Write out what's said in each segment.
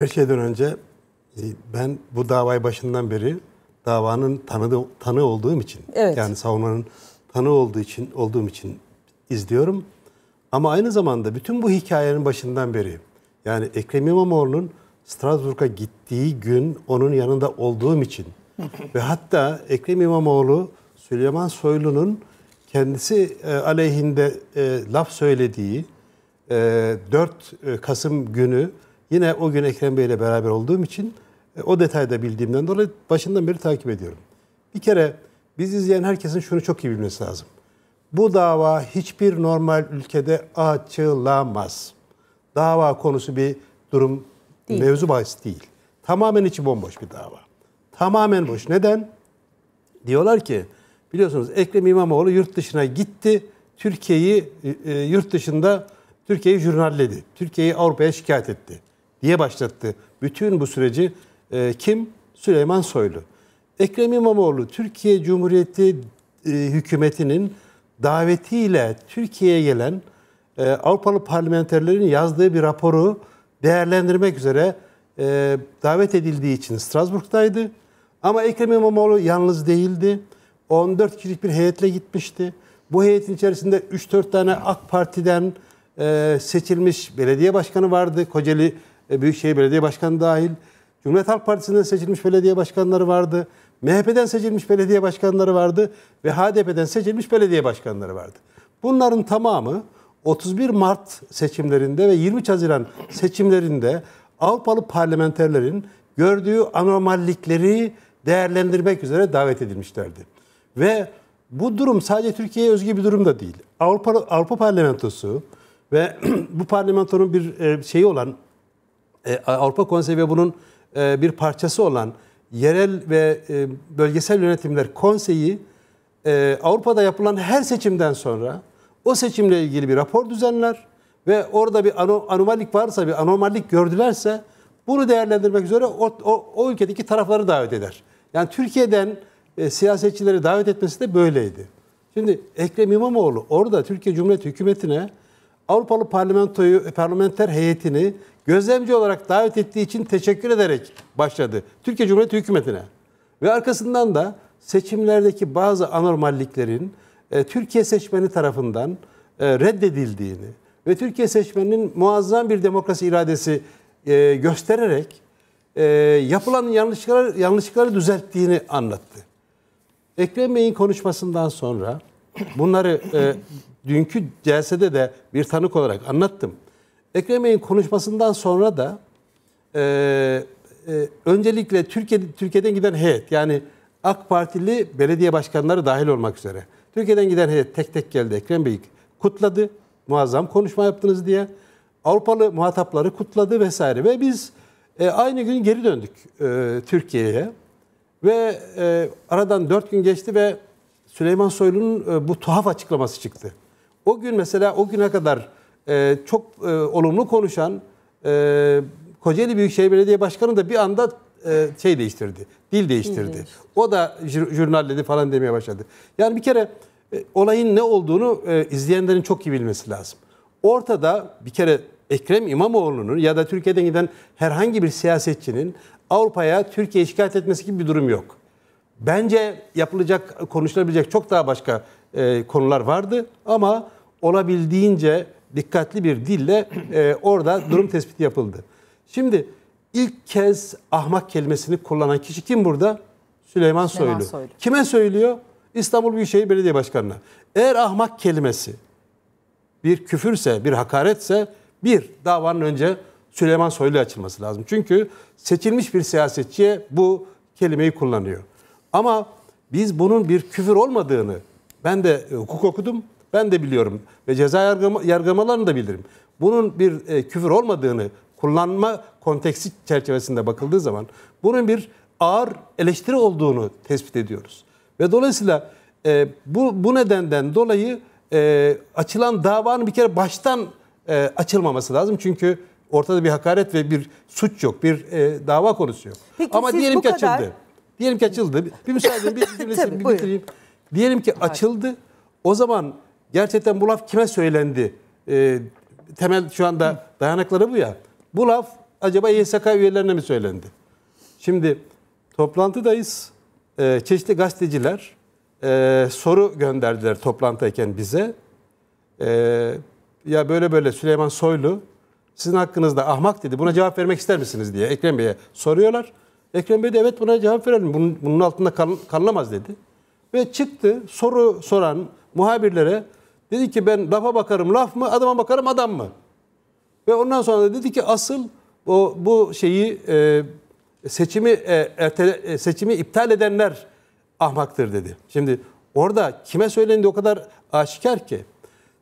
Her şeyden önce e, ben bu davayı başından beri davanın tanığı, tanı olduğum için evet. yani savunmanın tanı olduğu için olduğum için izliyorum. Ama aynı zamanda bütün bu hikayenin başından beri yani Ekrem İmamoğlu'nun Strasbourg'a gittiği gün onun yanında olduğum için ve hatta Ekrem İmamoğlu Süleyman Soylu'nun kendisi e, aleyhinde e, laf söylediği 4 Kasım günü Yine o gün Ekrem Bey ile beraber olduğum için e, o detayda bildiğimden dolayı başından beri takip ediyorum. Bir kere biz izleyen herkesin şunu çok iyi bilmesi lazım. Bu dava hiçbir normal ülkede açılamaz. Dava konusu bir durum değil. mevzu bahis değil. Tamamen içi bomboş bir dava. Tamamen boş. Neden? Diyorlar ki biliyorsunuz Ekrem İmamoğlu yurt dışına gitti. Türkiye'yi e, e yurt dışında Türkiye'yi jurnalledi. Türkiye'yi Avrupa'ya şikayet etti diye başlattı. Bütün bu süreci e, kim? Süleyman Soylu. Ekrem İmamoğlu Türkiye Cumhuriyeti e, hükümetinin davetiyle Türkiye'ye gelen e, Avrupalı parlamenterlerin yazdığı bir raporu değerlendirmek üzere e, davet edildiği için Strasbourg'daydı. Ama Ekrem İmamoğlu yalnız değildi. 14 kişilik bir heyetle gitmişti. Bu heyetin içerisinde 3-4 tane AK Parti'den e, seçilmiş belediye başkanı vardı. Kocaeli e, Büyükşehir Belediye Başkanı dahil. Cumhuriyet Halk Partisi'nden seçilmiş belediye başkanları vardı. MHP'den seçilmiş belediye başkanları vardı ve HDP'den seçilmiş belediye başkanları vardı. Bunların tamamı 31 Mart seçimlerinde ve 20 Haziran seçimlerinde Avrupalı parlamenterlerin gördüğü anormallikleri değerlendirmek üzere davet edilmişlerdi. Ve bu durum sadece Türkiye'ye özgü bir durum da değil. Avrupa Avrupa Parlamentosu ve bu parlamentonun bir e, şeyi olan e, Avrupa Konseyi ve bunun e, bir parçası olan yerel ve e, bölgesel yönetimler konseyi Avrupa'da yapılan her seçimden sonra o seçimle ilgili bir rapor düzenler ve orada bir anomalik varsa bir anormallik gördülerse bunu değerlendirmek üzere o, o, o ülkedeki tarafları davet eder. Yani Türkiye'den e, siyasetçileri davet etmesi de böyleydi. Şimdi Ekrem İmamoğlu orada Türkiye Cumhuriyeti hükümetine Avrupalı parlamentoyu parlamenter heyetini gözlemci olarak davet ettiği için teşekkür ederek başladı Türkiye Cumhuriyeti hükümetine. Ve arkasından da seçimlerdeki bazı anormalliklerin e, Türkiye seçmeni tarafından e, reddedildiğini ve Türkiye seçmeninin muazzam bir demokrasi iradesi e, göstererek e, yapılan yanlışları, yanlışlıkları düzelttiğini anlattı. Ekrem Bey'in konuşmasından sonra bunları e, dünkü celsede de bir tanık olarak anlattım. Ekrem Bey'in konuşmasından sonra da e, e, öncelikle Türkiye, Türkiye'den giden heyet yani AK Partili belediye başkanları dahil olmak üzere. Türkiye'den giden heyet tek tek geldi Ekrem Bey kutladı. Muazzam konuşma yaptınız diye. Avrupalı muhatapları kutladı vesaire ve biz e, aynı gün geri döndük e, Türkiye'ye. Ve e, aradan dört gün geçti ve Süleyman Soylu'nun e, bu tuhaf açıklaması çıktı. O gün mesela o güne kadar e, çok e, olumlu konuşan e, Kocaeli Büyükşehir Belediye Başkanı da bir anda e, şey değiştirdi. Dil değiştirdi. O da jurnalledi falan demeye başladı. Yani bir kere e, olayın ne olduğunu e, izleyenlerin çok iyi bilmesi lazım. Ortada bir kere Ekrem İmamoğlu'nun ya da Türkiye'den giden herhangi bir siyasetçinin Avrupa'ya Türkiye şikayet etmesi gibi bir durum yok. Bence yapılacak, konuşulabilecek çok daha başka e, konular vardı ama olabildiğince dikkatli bir dille e, orada durum tespiti yapıldı. Şimdi ilk kez ahmak kelimesini kullanan kişi kim burada? Süleyman, Süleyman Soylu. Soylu. Kime söylüyor? İstanbul Büyükşehir Belediye Başkanı'na. Eğer ahmak kelimesi bir küfürse, bir hakaretse bir davanın önce Süleyman Soylu açılması lazım. Çünkü seçilmiş bir siyasetçiye bu kelimeyi kullanıyor. Ama biz bunun bir küfür olmadığını ben de hukuk okudum. Ben de biliyorum ve ceza yargılama, yargılamalarını da bilirim. Bunun bir e, küfür olmadığını kullanma konteksi çerçevesinde bakıldığı zaman bunun bir ağır eleştiri olduğunu tespit ediyoruz. Ve dolayısıyla e, bu, bu nedenden dolayı e, açılan davanın bir kere baştan e, açılmaması lazım. Çünkü ortada bir hakaret ve bir suç yok, bir e, dava konusu yok. Peki, Ama diyelim ki kadar... açıldı. Diyelim ki açıldı. Bir müsaade bir cümlesini bir bitireyim. Diyelim ki açıldı. O zaman gerçekten bu laf kime söylendi? E, temel şu anda dayanakları bu ya. Bu laf acaba YSK üyelerine mi söylendi? Şimdi toplantıdayız. E, çeşitli gazeteciler e, soru gönderdiler toplantıdayken bize. E, ya böyle böyle Süleyman Soylu sizin hakkınızda ahmak dedi. Buna cevap vermek ister misiniz diye Ekrem Bey'e soruyorlar. Ekrem Bey de evet buna cevap verelim. Bunun, bunun altında kal, kalınamaz dedi. Ve çıktı soru soran muhabirlere Dedi ki ben lafa bakarım laf mı, adama bakarım adam mı? Ve ondan sonra da dedi ki asıl o bu şeyi e, seçimi e, ertele, e, seçimi iptal edenler ahmaktır dedi. Şimdi orada kime söylendi o kadar aşikar ki.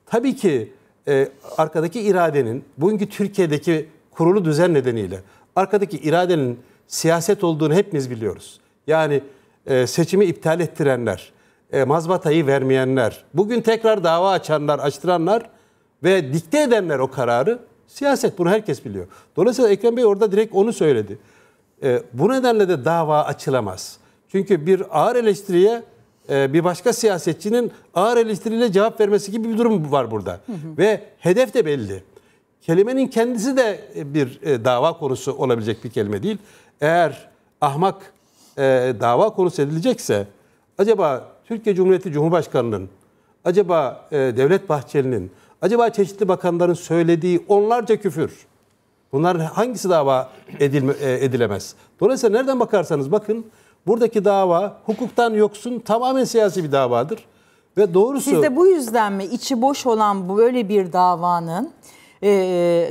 Tabii ki e, arkadaki iradenin bugünkü Türkiye'deki kurulu düzen nedeniyle arkadaki iradenin siyaset olduğunu hepimiz biliyoruz. Yani e, seçimi iptal ettirenler, e, mazbatayı vermeyenler, bugün tekrar dava açanlar, açtıranlar ve dikte edenler o kararı siyaset. Bunu herkes biliyor. Dolayısıyla Ekrem Bey orada direkt onu söyledi. E, bu nedenle de dava açılamaz. Çünkü bir ağır eleştiriye e, bir başka siyasetçinin ağır eleştiriyle cevap vermesi gibi bir durum var burada. Hı hı. Ve hedef de belli. Kelimenin kendisi de e, bir e, dava konusu olabilecek bir kelime değil. Eğer ahmak e, dava konusu edilecekse acaba Türkiye Cumhuriyeti Cumhurbaşkanı'nın, acaba e, Devlet Bahçeli'nin, acaba çeşitli bakanların söylediği onlarca küfür. Bunların hangisi dava edilme, e, edilemez? Dolayısıyla nereden bakarsanız bakın buradaki dava hukuktan yoksun tamamen siyasi bir davadır. Ve doğrusu... Siz de bu yüzden mi içi boş olan böyle bir davanın e,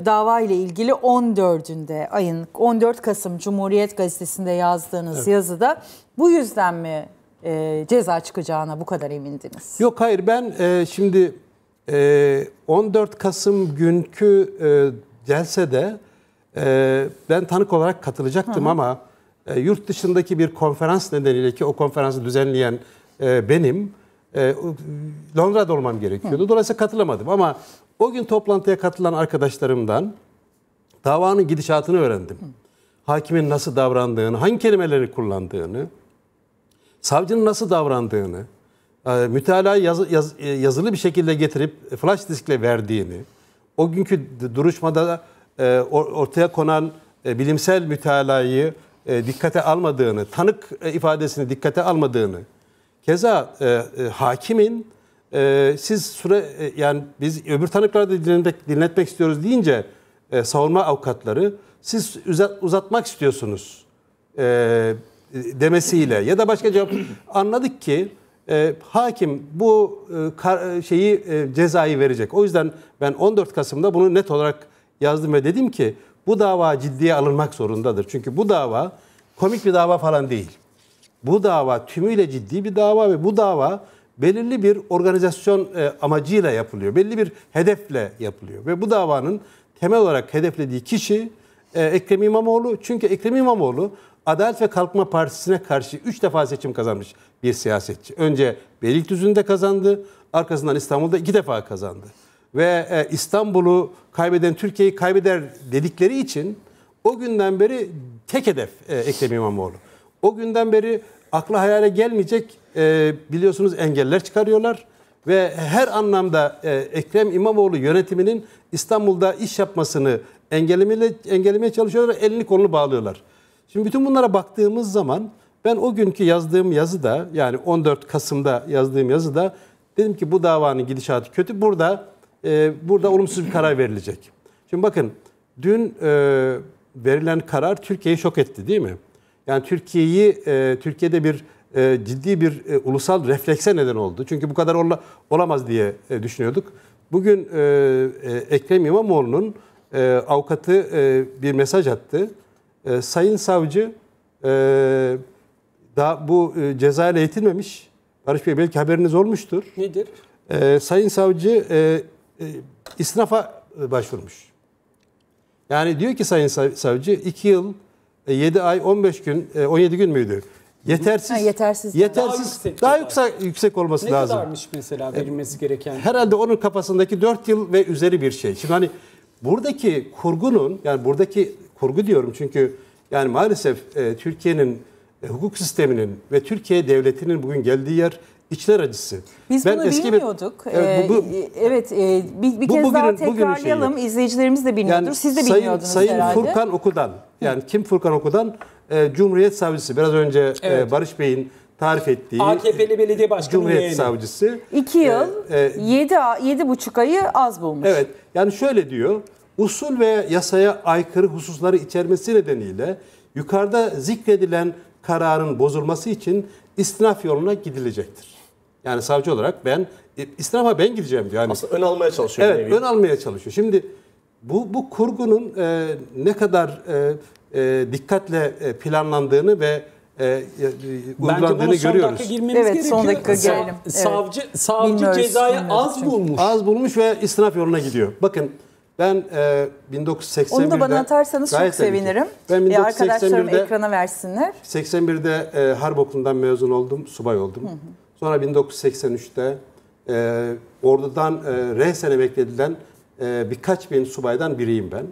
dava ile ilgili 14'ünde ayın 14 Kasım Cumhuriyet Gazetesi'nde yazdığınız evet. yazıda bu yüzden mi e, ceza çıkacağına bu kadar emindiniz? Yok hayır ben e, şimdi e, 14 Kasım günkü e, celsede e, ben tanık olarak katılacaktım hı hı. ama e, yurt dışındaki bir konferans nedeniyle ki o konferansı düzenleyen e, benim e, Londra'da olmam gerekiyordu. Hı. Dolayısıyla katılamadım ama o gün toplantıya katılan arkadaşlarımdan davanın gidişatını öğrendim. Hı. Hakimin nasıl davrandığını, hangi kelimeleri kullandığını, savcının nasıl davrandığını, e, mütalaa yaz, yaz, e, yazılı bir şekilde getirip flash diskle verdiğini, o günkü duruşmada e, ortaya konan bilimsel mütalayı dikkate almadığını, tanık ifadesini dikkate almadığını, keza hakimin siz süre yani biz öbür tanıkları da dinletmek, dinletmek istiyoruz deyince savunma avukatları siz uzat uzatmak istiyorsunuz e, demesiyle ya da başka cevap anladık ki e, hakim bu e, kar, e, şeyi e, cezayı verecek. O yüzden ben 14 Kasım'da bunu net olarak yazdım ve dedim ki bu dava ciddiye alınmak zorundadır. Çünkü bu dava komik bir dava falan değil. Bu dava tümüyle ciddi bir dava ve bu dava belirli bir organizasyon e, amacıyla yapılıyor. Belli bir hedefle yapılıyor. Ve bu davanın temel olarak hedeflediği kişi e, Ekrem İmamoğlu. Çünkü Ekrem İmamoğlu Adalet ve Kalkınma Partisi'ne karşı 3 defa seçim kazanmış bir siyasetçi. Önce Beylikdüzü'nde kazandı, arkasından İstanbul'da 2 defa kazandı. Ve e, İstanbul'u kaybeden Türkiye'yi kaybeder dedikleri için o günden beri tek hedef e, Ekrem İmamoğlu. O günden beri akla hayale gelmeyecek e, biliyorsunuz engeller çıkarıyorlar ve her anlamda e, Ekrem İmamoğlu yönetiminin İstanbul'da iş yapmasını engellemeye, çalışıyorlar elini kolunu bağlıyorlar. Şimdi bütün bunlara baktığımız zaman ben o günkü yazdığım yazıda yani 14 Kasım'da yazdığım yazıda dedim ki bu davanın gidişatı kötü. Burada e, burada olumsuz bir karar verilecek. Şimdi bakın dün e, verilen karar Türkiye'yi şok etti değil mi? Yani Türkiye'yi e, Türkiye'de bir e, ciddi bir e, ulusal reflekse neden oldu. Çünkü bu kadar ola, olamaz diye e, düşünüyorduk. Bugün e, e, Ekrem İmamoğlu'nun e, avukatı e, bir mesaj attı. E, Sayın savcı e, daha bu e, cezayla yetinmemiş. Barış Bey belki haberiniz olmuştur. Nedir? E, Sayın savcı e, e, isnafa başvurmuş. Yani diyor ki Sayın Savcı 2 yıl 7 e, ay 15 gün 17 e, gün müydü? Yetersiz. Ha, yetersiz. Yetersiz. Daha yüksek, daha yüksek, yüksek olması ne lazım. Ne kadarmış mesela e, verilmesi gereken? Herhalde onun kafasındaki 4 yıl ve üzeri bir şey. Şimdi hani buradaki kurgunun yani buradaki kurgu diyorum çünkü yani maalesef e, Türkiye'nin e, hukuk sisteminin ve Türkiye devletinin bugün geldiği yer içler acısı. Biz ben bunu eski bilmiyorduk. Bir, evet, bu, ee, bu, e, evet e, bir, bir bu, kez bugünün, daha tekrarlayalım. Bugünün İzleyicilerimiz de bilmiyordur. Yani, Siz de bilmiyordunuz sayın, sayın herhalde. Sayın Furkan Okudan. Yani Hı. kim Furkan Okudan? E, Cumhuriyet Savcısı. Biraz önce e, evet. e, Barış Bey'in tarif ettiği AKP'li belediye başkanı Cumhuriyet yeğeni. Savcısı. 2 e, yıl, 7 e, 7,5 ayı az bulmuş. Evet. Yani şöyle diyor usul veya yasaya aykırı hususları içermesi nedeniyle yukarıda zikredilen kararın bozulması için istinaf yoluna gidilecektir. Yani savcı olarak ben e, istinafa ben gideceğim diyor. Yani, Aslında ön almaya çalışıyor. Evet ön almaya çalışıyor. Şimdi bu, bu kurgunun e, ne kadar e, e, dikkatle e, planlandığını ve e, e, uygulandığını Bence görüyoruz. Bence son girmemiz evet, gerekiyor. son dakika Sa- Savcı, evet. savcı cezayı az bulmuş. Az bulmuş ve istinaf yoluna gidiyor. Bakın ben e, 1981'de... Onu da bana atarsanız çok sevinirim. Ben 1981'de, e, arkadaşlarım ekrana versinler. 81'de e, Harp Okulu'ndan mezun oldum, subay oldum. Hı hı. Sonra 1983'te e, ordudan e, rehsen emekledilen e, birkaç bin subaydan biriyim ben.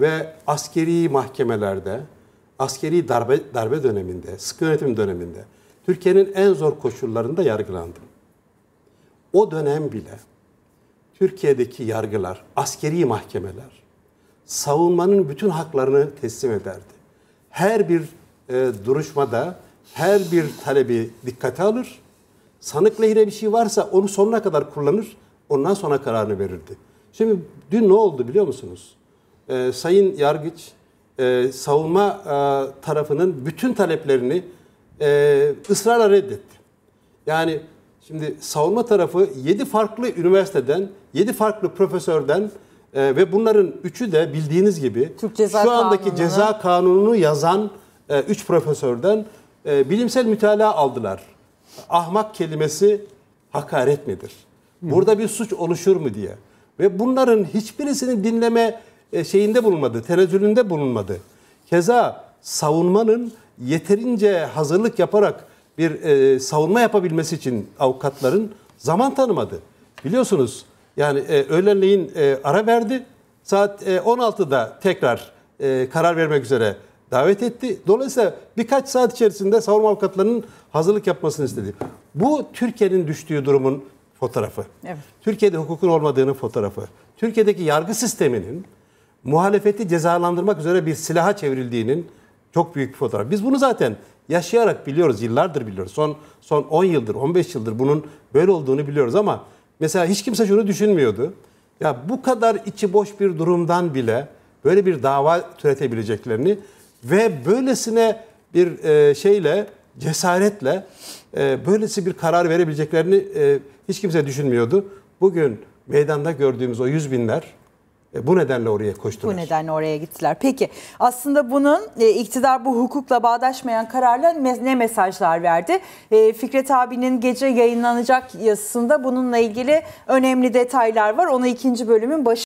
Ve askeri mahkemelerde, askeri darbe, darbe döneminde, sıkı yönetim döneminde Türkiye'nin en zor koşullarında yargılandım. O dönem bile Türkiye'deki yargılar, askeri mahkemeler savunmanın bütün haklarını teslim ederdi. Her bir e, duruşmada her bir talebi dikkate alır. Sanık lehine bir şey varsa onu sonuna kadar kullanır. Ondan sonra kararını verirdi. Şimdi dün ne oldu biliyor musunuz? Ee, Sayın Yargıç e, savunma e, tarafının bütün taleplerini e, ısrarla reddetti. Yani Şimdi savunma tarafı 7 farklı üniversiteden, 7 farklı profesörden e, ve bunların üçü de bildiğiniz gibi Türk ceza şu andaki kanunu. ceza kanununu yazan 3 e, profesörden e, bilimsel mütalaa aldılar. Ahmak kelimesi hakaret midir? Burada bir suç oluşur mu diye. Ve bunların hiçbirisini dinleme e, şeyinde bulunmadı, tenezzülünde bulunmadı. Keza savunmanın yeterince hazırlık yaparak bir e, savunma yapabilmesi için avukatların zaman tanımadı. Biliyorsunuz yani e, öğlenleyin e, ara verdi. Saat e, 16'da tekrar e, karar vermek üzere davet etti. Dolayısıyla birkaç saat içerisinde savunma avukatlarının hazırlık yapmasını istedi. Bu Türkiye'nin düştüğü durumun fotoğrafı. Evet. Türkiye'de hukukun olmadığının fotoğrafı. Türkiye'deki yargı sisteminin muhalefeti cezalandırmak üzere bir silaha çevrildiğinin çok büyük bir fotoğraf. Biz bunu zaten yaşayarak biliyoruz, yıllardır biliyoruz. Son son 10 yıldır, 15 yıldır bunun böyle olduğunu biliyoruz ama mesela hiç kimse şunu düşünmüyordu. Ya bu kadar içi boş bir durumdan bile böyle bir dava türetebileceklerini ve böylesine bir e, şeyle cesaretle e, böylesi bir karar verebileceklerini e, hiç kimse düşünmüyordu. Bugün meydanda gördüğümüz o yüz binler e, bu nedenle oraya koştular. Bu nedenle oraya gittiler. Peki aslında bunun e, iktidar bu hukukla bağdaşmayan kararla ne mesajlar verdi? E, Fikret abinin gece yayınlanacak yazısında bununla ilgili önemli detaylar var. Onu ikinci bölümün başı